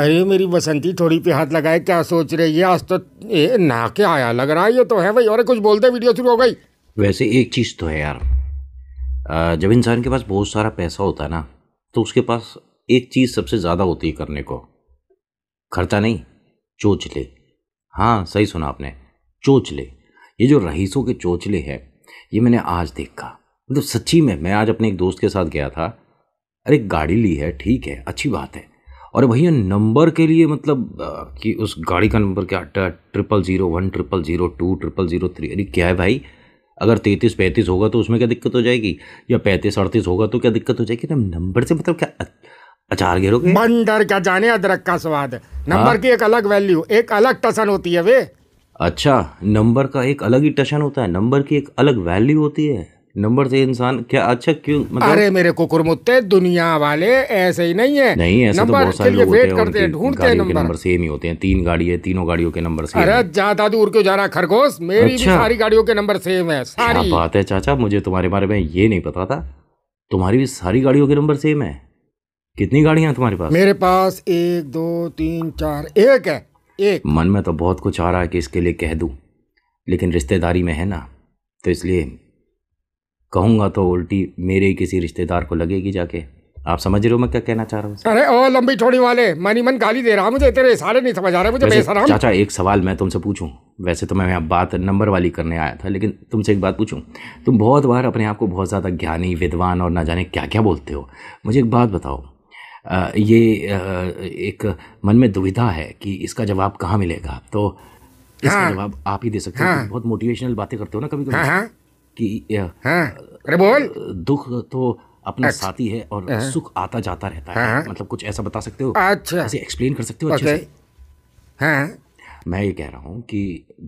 अरे मेरी बसंती थोड़ी पे हाथ लगाए क्या सोच रही है आज तो ए, ना के आया लग रहा है ये तो है भाई और कुछ बोलते वीडियो शुरू हो गई वैसे एक चीज़ तो है यार जब इंसान के पास बहुत सारा पैसा होता है ना तो उसके पास एक चीज़ सबसे ज़्यादा होती है करने को खर्चा नहीं चोचले हाँ सही सुना आपने चोचले ये जो रईसों के चोचले हैं ये मैंने आज देखा मतलब तो सच्ची में मैं आज अपने एक दोस्त के साथ गया था अरे गाड़ी ली है ठीक है अच्छी बात है और भैया नंबर के लिए मतलब कि उस गाड़ी का नंबर क्या triple zero one triple zero two triple zero three अरे क्या है भाई अगर तैंतीस पैंतीस होगा तो उसमें क्या दिक्कत हो जाएगी या पैंतीस अड़तीस होगा तो क्या दिक्कत हो जाएगी ना नंबर से मतलब क्या अचार घेरोगे बंदर क्या जाने अदरक का स्वाद नंबर हाँ। की एक अलग वैल्यू एक अलग टसन होती है वे अच्छा नंबर का एक अलग ही टशन होता है नंबर की एक अलग वैल्यू होती है नंबर से इंसान क्या अच्छा क्यों मतलब अरे मेरे कुकुर मुत्ते दुनिया वाले ऐसे ही नहीं है नहीं ऐसे तो नंबर तो बहुत सारे लोग वेट करते हैं ढूंढते हैं नंबर नंबर सेम ही होते हैं तीन गाड़ी है तीनों गाड़ियों के नंबर सेम अरे ज्यादा दूर क्यों जा रहा खरगोश मेरी अच्छा। भी सारी गाड़ियों के नंबर सेम है सारी बात है चाचा मुझे तुम्हारे बारे में ये नहीं पता था तुम्हारी भी सारी गाड़ियों के नंबर सेम है कितनी गाड़ियां तुम्हारे पास मेरे पास एक दो तीन चार एक है एक मन में तो बहुत कुछ आ रहा है कि इसके लिए कह दूं लेकिन रिश्तेदारी में है ना तो इसलिए कहूँगा तो उल्टी मेरे किसी रिश्तेदार को लगेगी जाके आप समझ रहे हो मैं क्या कहना चाह रहा हूँ अरे ओ लंबी छोड़ी वाले मनी मन गाली दे रहा मुझे तेरे सारे नहीं समझ आ रहा मुझे चाचा एक सवाल मैं तुमसे पूछूँ वैसे तो मैं यहाँ बात नंबर वाली करने आया था लेकिन तुमसे एक बात पूछूँ तुम बहुत बार अपने आप को बहुत ज़्यादा ज्ञानी विद्वान और ना जाने क्या क्या बोलते हो मुझे एक बात बताओ आ, ये आ, एक मन में दुविधा है कि इसका जवाब कहाँ मिलेगा तो इसका हाँ। जवाब आप ही दे सकते हो हाँ। बहुत मोटिवेशनल बातें करते हो ना कभी कभी हाँ, कि हाँ, अरे बोल दुख तो अपना अच्छा, साथी है और हाँ, सुख आता जाता रहता है हाँ, मतलब कुछ ऐसा बता सकते हो अच्छा ऐसे एक्सप्लेन कर सकते हो अच्छे से हाँ, मैं ये कह रहा हूँ कि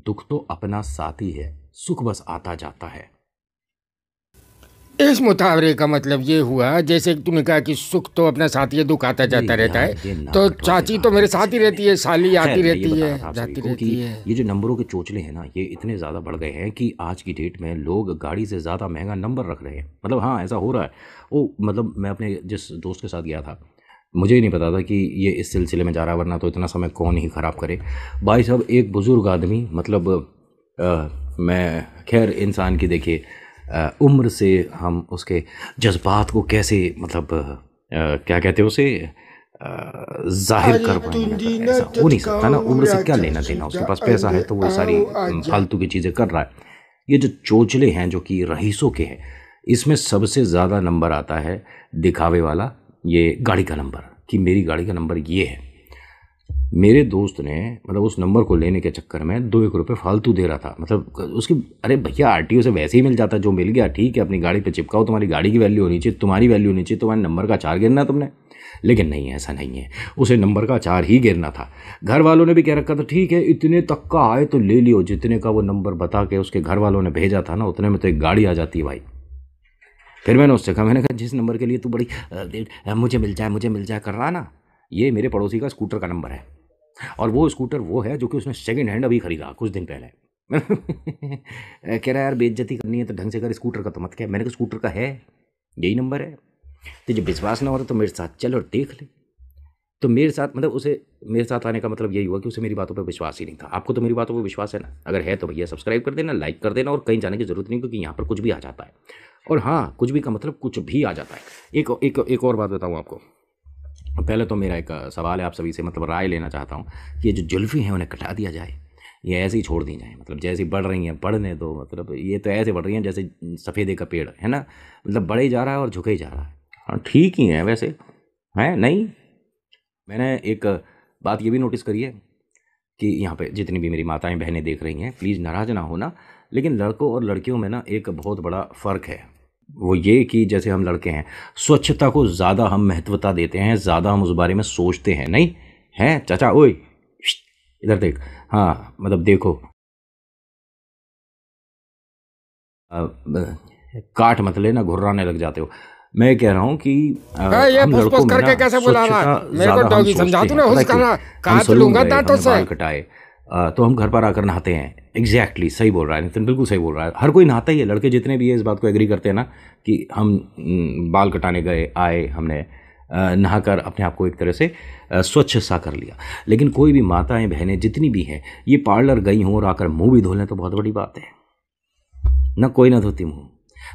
दुख तो अपना साथी है सुख बस आता जाता है इस मुतावरे का मतलब ये हुआ जैसे तूने कहा कि सुख तो अपना साथी दुख आता जाता रहता है तो चाची तो मेरे साथ ही रहती है साली आती रहती है जाती रहती है ये जो नंबरों के चोचले हैं ना ये इतने ज़्यादा बढ़ गए हैं कि आज की डेट में लोग गाड़ी से ज़्यादा महंगा नंबर रख रहे हैं मतलब हाँ ऐसा हो रहा है वो मतलब मैं अपने जिस दोस्त के साथ गया था मुझे ही नहीं पता था कि ये इस सिलसिले में जा रहा वरना तो इतना समय कौन ही ख़राब करे भाई साहब एक बुज़ुर्ग आदमी मतलब मैं खैर इंसान की देखिए उम्र से हम उसके जज्बात को कैसे मतलब क्या कहते हैं उसे जाहिर कर पाएंगे ऐसा हो नहीं सकता ना उम्र से क्या लेना देना उसके पास पैसा है तो वो सारी फालतू की चीज़ें कर रहा है ये जो चोचले हैं जो कि रईसों के हैं इसमें सबसे ज़्यादा नंबर आता है दिखावे वाला ये गाड़ी का नंबर कि मेरी गाड़ी का नंबर ये है मेरे दोस्त ने मतलब उस नंबर को लेने के चक्कर में दो एक रुपये फालतू दे रहा था मतलब उसकी अरे भैया आर से वैसे ही मिल जाता जो मिल गया ठीक है अपनी गाड़ी पर चिपकाओ तुम्हारी गाड़ी की वैल्यू होनी चाहिए तुम्हारी वैल्यू होनी चाहिए तुम्हारे नंबर का चार गिरना तुमने लेकिन नहीं ऐसा नहीं है उसे नंबर का चार ही गिरना था घर वालों ने भी कह रखा था ठीक है इतने तक का आए तो ले लियो जितने का वो नंबर बता के उसके घर वालों ने भेजा था ना उतने में तो एक गाड़ी आ जाती है भाई फिर मैंने उससे कहा मैंने कहा जिस नंबर के लिए तू बड़ी मुझे मिल जाए मुझे मिल जाए कर रहा ना ये मेरे पड़ोसी का स्कूटर का नंबर है और वो स्कूटर वो है जो कि उसने सेकेंड हैंड अभी खरीदा कुछ दिन पहले कह रहा है यार बेज्जती करनी है तो ढंग से कर स्कूटर का तो मत क्या मैंने कहा स्कूटर का है यही नंबर है तो जब विश्वास ना हो रहा तो मेरे साथ चल और देख ले तो मेरे साथ मतलब उसे मेरे साथ आने का मतलब यही हुआ कि उसे मेरी बातों पर विश्वास ही नहीं था आपको तो मेरी बातों पर विश्वास है ना अगर है तो भैया सब्सक्राइब कर देना लाइक कर देना और कहीं जाने की जरूरत नहीं क्योंकि यहाँ पर कुछ भी आ जाता है और हाँ कुछ भी का मतलब कुछ भी आ जाता है एक एक एक और बात बताऊँ आपको पहले तो मेरा एक सवाल है आप सभी से मतलब राय लेना चाहता हूँ कि ये जो जुल्फ़ी हैं उन्हें कटा दिया जाए ये ऐसे ही छोड़ दी जाए मतलब जैसी बढ़ रही हैं बढ़ने दो मतलब ये तो ऐसे बढ़ रही हैं जैसे सफ़ेदे का पेड़ है ना मतलब बढ़े जा रहा है और झुके ही जा रहा है हाँ ठीक ही हैं वैसे हैं नहीं मैंने एक बात ये भी नोटिस करी है कि यहाँ पे जितनी भी मेरी माताएं बहनें देख रही हैं प्लीज़ नाराज़ ना होना लेकिन लड़कों और लड़कियों में ना एक बहुत बड़ा फ़र्क है वो ये कि जैसे हम लड़के हैं स्वच्छता को ज़्यादा हम महत्वता देते हैं ज़्यादा हम उस बारे में सोचते हैं नहीं हैं चाचा ओए इधर देख हाँ मतलब देखो काट मत लेना घुर्राने लग जाते हो मैं कह रहा हूँ कि आ, ये हम लड़कों में ना स्वच्छता ज़्यादा हम सोचते हैं काट लूंगा दांतों से कटाए तो हम घर पर आकर नहाते हैं एग्जैक्टली exactly, सही बोल रहा है नितिन बिल्कुल सही बोल रहा है हर कोई नहाता ही है लड़के जितने भी है इस बात को एग्री करते हैं ना कि हम बाल कटाने गए आए हमने नहाकर अपने आप को एक तरह से स्वच्छ सा कर लिया लेकिन कोई भी माताएं बहनें जितनी भी हैं ये पार्लर गई हों और आकर मुंह भी धो लें तो बहुत बड़ी बात है ना कोई ना धोती मुंह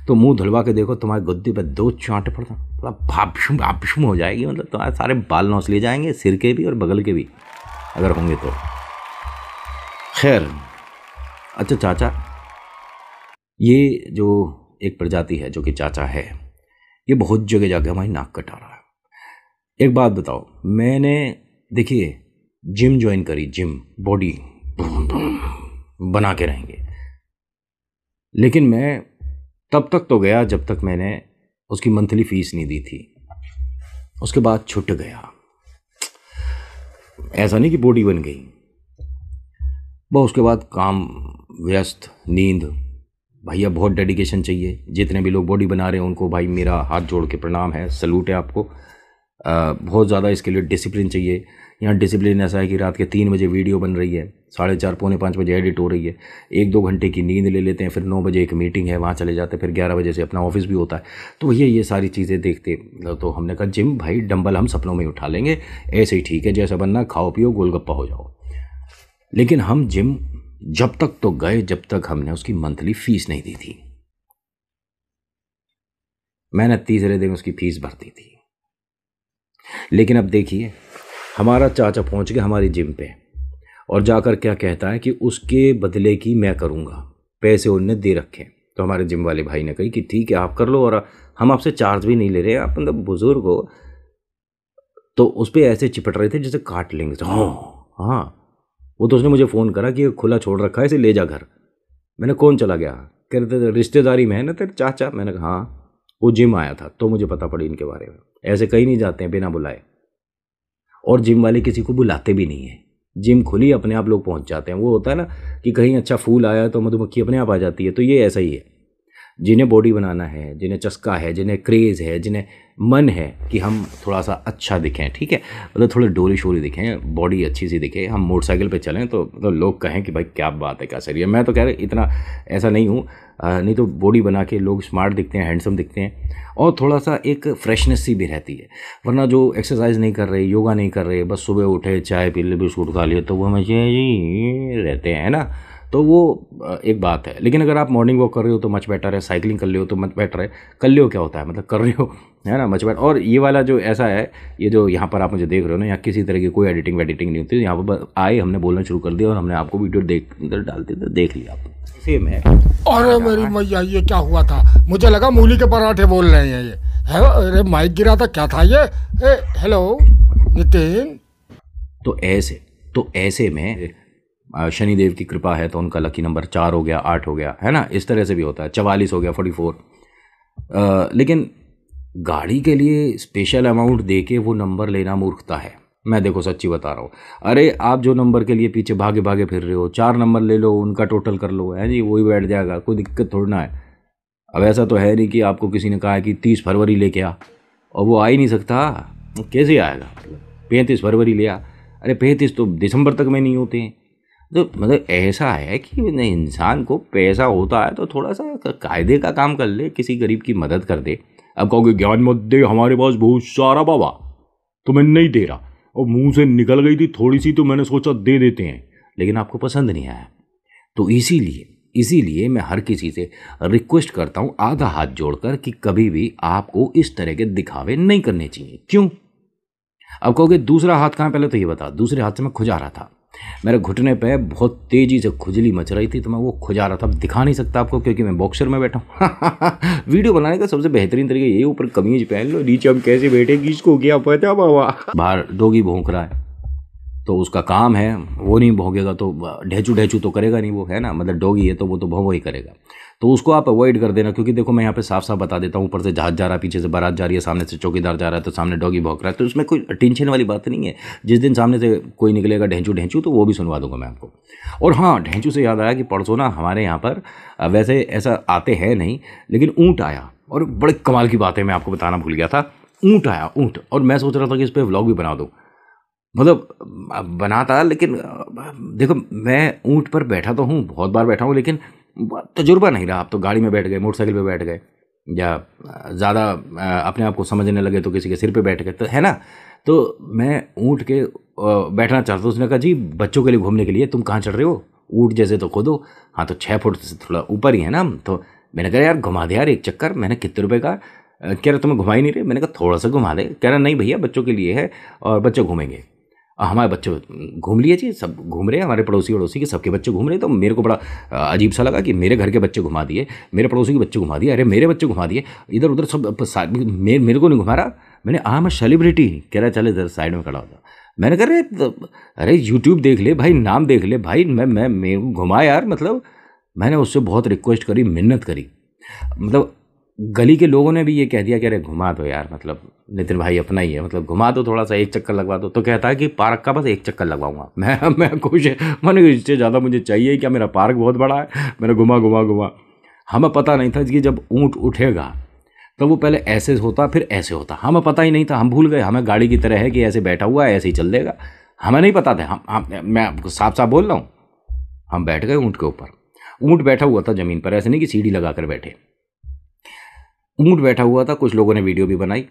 तो मुंह धुलवा के देखो तुम्हारे गुद्दी पर दो चांटे पड़ता थोड़ा भापषुम भापषुम हो जाएगी मतलब तुम्हारे सारे बाल नौस ले जाएंगे सिर के भी और बगल के भी अगर होंगे तो खैर अच्छा चाचा ये जो एक प्रजाति है जो कि चाचा है ये बहुत जगह जाके हमारी नाक कटा रहा है एक बात बताओ मैंने देखिए जिम ज्वाइन करी जिम बॉडी बना के रहेंगे लेकिन मैं तब तक तो गया जब तक मैंने उसकी मंथली फीस नहीं दी थी उसके बाद छुट गया ऐसा नहीं कि बॉडी बन गई वह उसके बाद काम व्यस्त नींद भैया बहुत डेडिकेशन चाहिए जितने भी लोग बॉडी बना रहे हैं उनको भाई मेरा हाथ जोड़ के प्रणाम है सलूट है आपको आ, बहुत ज़्यादा इसके लिए डिसिप्लिन चाहिए यहाँ डिसिप्लिन ऐसा है कि रात के तीन बजे वीडियो बन रही है साढ़े चार पौने पाँच बजे एडिट हो रही है एक दो घंटे की नींद ले लेते हैं फिर नौ बजे एक मीटिंग है वहाँ चले जाते हैं फिर ग्यारह बजे से अपना ऑफिस भी होता है तो भैया ये सारी चीज़ें देखते तो हमने कहा जिम भाई डंबल हम सपनों में उठा लेंगे ऐसे ही ठीक है जैसा बनना खाओ पियो गोलगप्पा हो जाओ लेकिन हम जिम जब तक तो गए जब तक हमने उसकी मंथली फीस नहीं दी थी मैंने तीसरे दिन उसकी फीस भर दी थी लेकिन अब देखिए हमारा चाचा पहुंच गया हमारी जिम पे और जाकर क्या कहता है कि उसके बदले की मैं करूंगा पैसे उनने दे रखे तो हमारे जिम वाले भाई ने कही कि ठीक है आप कर लो और हम आपसे चार्ज भी नहीं ले रहे आप मतलब बुज़ुर्ग हो तो उस पर ऐसे चिपट रहे थे जैसे काट लेंगे हाँ हाँ वो तो उसने मुझे फ़ोन करा कि खुला छोड़ रखा है इसे ले जा घर मैंने कौन चला गया कह रहे थे रिश्तेदारी में है ना तेरे चाचा मैंने कहा हाँ वो जिम आया था तो मुझे पता पड़ी इनके बारे में ऐसे कहीं नहीं जाते हैं बिना बुलाए और जिम वाले किसी को बुलाते भी नहीं हैं जिम खुली अपने आप लोग पहुंच जाते हैं वो होता है ना कि कहीं अच्छा फूल आया तो मधुमक्खी अपने आप आ जाती है तो ये ऐसा ही है जिन्हें बॉडी बनाना है जिन्हें चस्का है जिन्हें क्रेज़ है जिन्हें मन है कि हम थोड़ा सा अच्छा दिखें ठीक है मतलब थोड़े डोरी शोरी दिखें बॉडी अच्छी सी दिखे हम मोटरसाइकिल पे चलें तो मतलब लोग कहें कि भाई क्या बात है क्या सर है मैं तो कह रहा इतना ऐसा नहीं हूँ नहीं तो बॉडी बना के लोग स्मार्ट दिखते हैं हैंडसम दिखते हैं और थोड़ा सा एक फ्रेशनेस सी भी रहती है वरना जो एक्सरसाइज नहीं कर रहे योगा नहीं कर रहे बस सुबह उठे चाय पी ले बिस्कुट खा लिए तो वो हमेशा जी रहते हैं ना तो वो एक बात है लेकिन अगर आप मॉर्निंग वॉक कर रहे हो तो मच बेटर है साइकिलिंग कर रहे हो तो मच बेटर है कर रहे हो क्या होता है मतलब कर रहे हो है ना मच बेटर और ये वाला जो ऐसा है ये जो यहाँ पर आप मुझे देख रहे हो ना यहाँ किसी तरह की कोई एडिटिंग वेडिटिंग नहीं होती यहाँ पर आए हमने बोलना शुरू कर दिया और हमने आपको वीडियो देख इधर डालते थे देख लिया आप सेम है और मेरी मैया ये क्या हुआ था मुझे लगा मूली के पराठे बोल रहे हैं ये अरे माइक गिरा था क्या था ये हेलो नितिन तो ऐसे तो ऐसे में शनि देव की कृपा है तो उनका लकी नंबर चार हो गया आठ हो गया है ना इस तरह से भी होता है चवालीस हो गया फोर्टी फोर लेकिन गाड़ी के लिए स्पेशल अमाउंट दे के वो नंबर लेना मूर्खता है मैं देखो सच्ची बता रहा हूँ अरे आप जो नंबर के लिए पीछे भागे भागे फिर रहे हो चार नंबर ले लो उनका टोटल कर लो है जी वही बैठ जाएगा कोई दिक्कत थोड़ी ना है अब ऐसा तो है नहीं कि आपको किसी ने कहा है कि तीस फरवरी लेके आ और वो आ ही नहीं सकता कैसे आएगा पैंतीस फरवरी ले आ अरे पैंतीस तो दिसंबर तक में नहीं होते हैं जो तो मतलब ऐसा है कि नहीं इंसान को पैसा होता है तो थोड़ा सा कायदे का काम कर ले किसी गरीब की मदद कर दे अब कहोगे ज्ञान मत दे हमारे पास बहुत सारा बाबा तो मैं नहीं दे रहा और मुंह से निकल गई थी थोड़ी सी तो मैंने सोचा दे देते हैं लेकिन आपको पसंद नहीं आया तो इसीलिए इसीलिए मैं हर किसी से रिक्वेस्ट करता हूँ आधा हाथ जोड़कर कि कभी भी आपको इस तरह के दिखावे नहीं करने चाहिए क्यों अब कहोगे दूसरा हाथ कहाँ पहले तो ये बता दूसरे हाथ से मैं खुजा रहा था मेरे घुटने पे बहुत तेज़ी से खुजली मच रही थी तो मैं वो खुजा रहा था अब दिखा नहीं सकता आपको क्योंकि मैं बॉक्सर में बैठा हूँ वीडियो बनाने का सबसे बेहतरीन तरीका ये ऊपर कमीज पहन लो नीचे हम कैसे बैठे किसको क्या पता बाबा बाहर डोगी भोंक रहा है तो उसका काम है वो नहीं भोगेगा तो ढेचू ढेचू तो करेगा नहीं वो है ना मतलब डॉगी है तो वो तो भों ही करेगा तो उसको आप अवॉइड कर देना क्योंकि देखो मैं यहाँ पे साफ साफ बता देता हूँ ऊपर से जहाज जा रहा है पीछे से बारात जा रही है सामने से चौकीदार जा रहा है तो सामने डॉगी भोग रहा है तो उसमें कोई टेंशन वाली बात नहीं है जिस दिन सामने से कोई निकलेगा ढेंचू ढेंचू तो वो भी सुनवा दूंगा मैं आपको और हाँ ढेंचू से याद आया कि परसों ना हमारे यहाँ पर वैसे ऐसा आते हैं नहीं लेकिन ऊँट आया और बड़े कमाल की बात है मैं आपको बताना भूल गया था ऊँट आया ऊँट और मैं सोच रहा था कि इस पर व्लॉग भी बना दूँ मतलब बनाता लेकिन देखो मैं ऊँट पर बैठा तो हूँ बहुत बार बैठा हूँ लेकिन तजुर्बा नहीं रहा आप तो गाड़ी में बैठ गए मोटरसाइकिल पर बैठ गए या ज़्यादा अपने आप को समझने लगे तो किसी के सिर पे बैठ गए तो है ना तो मैं ऊँट के बैठना चाहता हूँ उसने कहा जी बच्चों के लिए घूमने के लिए तुम कहाँ चढ़ रहे हो ऊँट जैसे तो खोदो हाँ तो छः फुट से थोड़ा ऊपर ही है ना तो मैंने कहा यार घुमा दे यार एक चक्कर मैंने कितने रुपये का कह रहे तुम्हें घुमा ही नहीं रहे मैंने कहा थोड़ा सा घुमा दे कह रहा नहीं भैया बच्चों के लिए है और बच्चे घूमेंगे हमारे बच्चे घूम लिए जी सब घूम रहे हैं हमारे पड़ोसी पड़ोसी के सबके बच्चे घूम रहे हैं तो मेरे को बड़ा अजीब सा लगा कि मेरे घर के बच्चे घुमा दिए मेरे पड़ोसी के बच्चे घुमा दिए अरे मेरे बच्चे घुमा दिए इधर उधर सब मेरे मेरे को नहीं घुमा रहा मैंने आम मैं सेलिब्रिटी कह रहा चले इधर साइड में खड़ा होता मैंने कह रहे तो, अरे यूट्यूब देख ले भाई नाम देख ले भाई मैं मैं मेरे को घुमा यार मतलब मैंने उससे बहुत रिक्वेस्ट करी मिन्नत करी मतलब गली के लोगों ने भी ये कह दिया कि अरे घुमा दो यार मतलब नितिन भाई अपना ही है मतलब घुमा दो थोड़ा सा एक चक्कर लगवा दो तो कहता है कि पार्क का बस एक चक्कर लगवाऊंगा मैं मैं खुश है मैंने इससे ज़्यादा मुझे चाहिए क्या मेरा पार्क बहुत बड़ा है मैंने घुमा घुमा घुमा हमें पता नहीं था कि जब ऊँट उठेगा तो वो पहले ऐसे होता फिर ऐसे होता हमें पता ही नहीं था हम भूल गए हमें गाड़ी की तरह है कि ऐसे बैठा हुआ है ऐसे ही चल देगा हमें नहीं पता था हम, हम मैं आपको साफ साफ बोल रहा हूँ हम बैठ गए ऊँट के ऊपर ऊँट बैठा हुआ था ज़मीन पर ऐसे नहीं कि सीढ़ी लगा कर बैठे ऊँट बैठा हुआ था कुछ लोगों ने वीडियो भी बनाई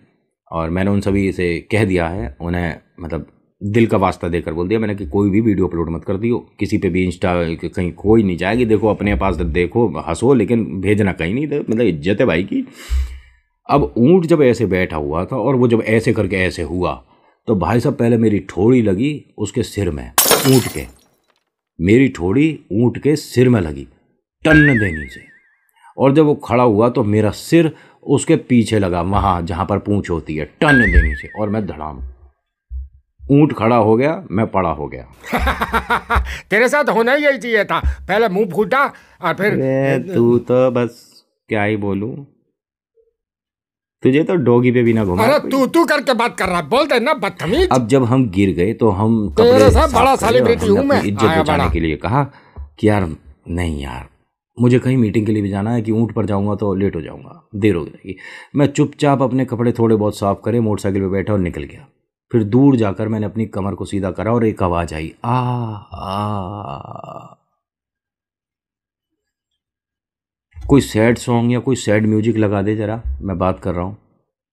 और मैंने उन सभी से कह दिया है उन्हें मतलब दिल का वास्ता देकर बोल दिया मैंने कि कोई भी वीडियो अपलोड मत कर दियो किसी पे भी इंस्टा कहीं कोई नहीं जाएगी देखो अपने पास तो देखो हंसो लेकिन भेजना कहीं नहीं तो मतलब इज्जत है भाई की अब ऊँट जब ऐसे बैठा हुआ था और वो जब ऐसे करके ऐसे हुआ तो भाई साहब पहले मेरी ठोड़ी लगी उसके सिर में ऊँट के मेरी ठोड़ी ऊँट के सिर में लगी टन देनी से और जब वो खड़ा हुआ तो मेरा सिर उसके पीछे लगा वहां जहां पर पूछ होती है टन देनी से और मैं धड़ाम ऊंट खड़ा हो गया मैं पड़ा हो गया तेरे साथ होना ही यही चाहिए था पहले मुंह फूटा और फिर तू तो बस क्या ही बोलू तुझे तो डोगी पे भी ना घूम तू तू करके बात कर रहा बोलते ना बदतमीज अब जब हम गिर गए तो हम तेरे साथ बड़ा सेलिब्रिटी हूं मैं इज्जत बचाने के लिए कहा कि यार नहीं यार मुझे कहीं मीटिंग के लिए भी जाना है कि ऊँट पर जाऊँगा तो लेट हो जाऊँगा देर हो जाएगी मैं चुपचाप अपने कपड़े थोड़े बहुत साफ़ करे मोटरसाइकिल पर बैठा और निकल गया फिर दूर जाकर मैंने अपनी कमर को सीधा करा और एक आवाज़ आई आ कोई सैड सॉन्ग या कोई सैड म्यूजिक लगा दे जरा मैं बात कर रहा हूँ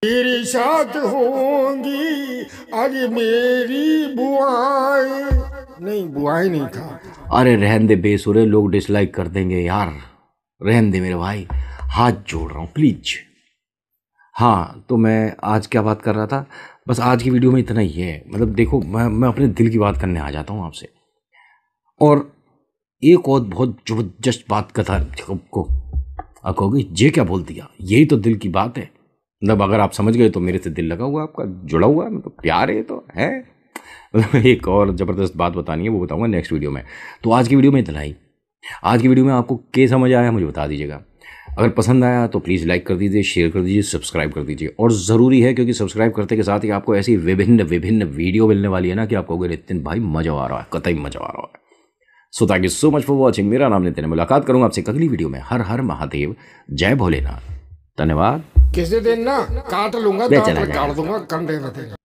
तेरे साथ होंगी अरे मेरी बुआएं नहीं बुआ ही नहीं था अरे रहन दे बेसुरे लोग डिसलाइक कर देंगे यार रहन दे मेरे भाई हाथ जोड़ रहा हूँ प्लीज हाँ तो मैं आज क्या बात कर रहा था बस आज की वीडियो में इतना ही है मतलब देखो मैं मैं अपने दिल की बात करने आ जाता हूँ आपसे और एक और बहुत जबरदस्त बात कथा को कहोगे ये क्या बोल दिया यही तो दिल की बात है मतलब अगर आप समझ गए तो मेरे से दिल लगा हुआ आपका जुड़ा हुआ मतलब प्यार है तो है मतलब एक और ज़बरदस्त बात बतानी है वो बताऊँगा नेक्स्ट वीडियो में तो आज की वीडियो में इतना ही आज की वीडियो में आपको क्या समझ आया मुझे बता दीजिएगा अगर पसंद आया तो प्लीज़ लाइक कर दीजिए शेयर कर दीजिए सब्सक्राइब कर दीजिए और ज़रूरी है क्योंकि सब्सक्राइब करते के साथ ही आपको ऐसी विभिन्न विभिन्न वीडियो मिलने वाली है ना कि आपको अगर नितिन भाई मज़ा आ रहा है कतई मज़ा आ रहा है so thank you so much for watching मेरा नाम नितिन मुलाकात करूंगा आपसे अगली वीडियो में हर हर महादेव जय भोलेनाथ धन्यवाद किसी दिन ना काट लूंगा काट दूंगा कंधे